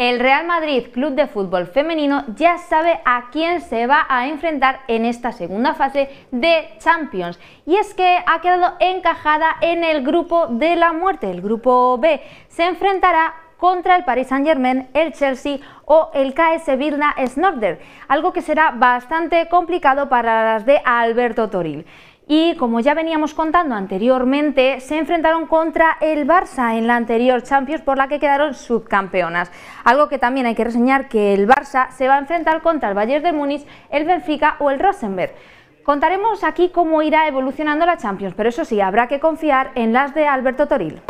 el Real Madrid Club de Fútbol Femenino ya sabe a quién se va a enfrentar en esta segunda fase de Champions. Y es que ha quedado encajada en el grupo de la muerte, el grupo B. Se enfrentará contra el Paris Saint Germain, el Chelsea o el KS Vilna Snorder, algo que será bastante complicado para las de Alberto Toril y como ya veníamos contando anteriormente, se enfrentaron contra el Barça en la anterior Champions por la que quedaron subcampeonas. Algo que también hay que reseñar que el Barça se va a enfrentar contra el Bayern de Múnich, el Benfica o el Rosenberg. Contaremos aquí cómo irá evolucionando la Champions, pero eso sí, habrá que confiar en las de Alberto Toril.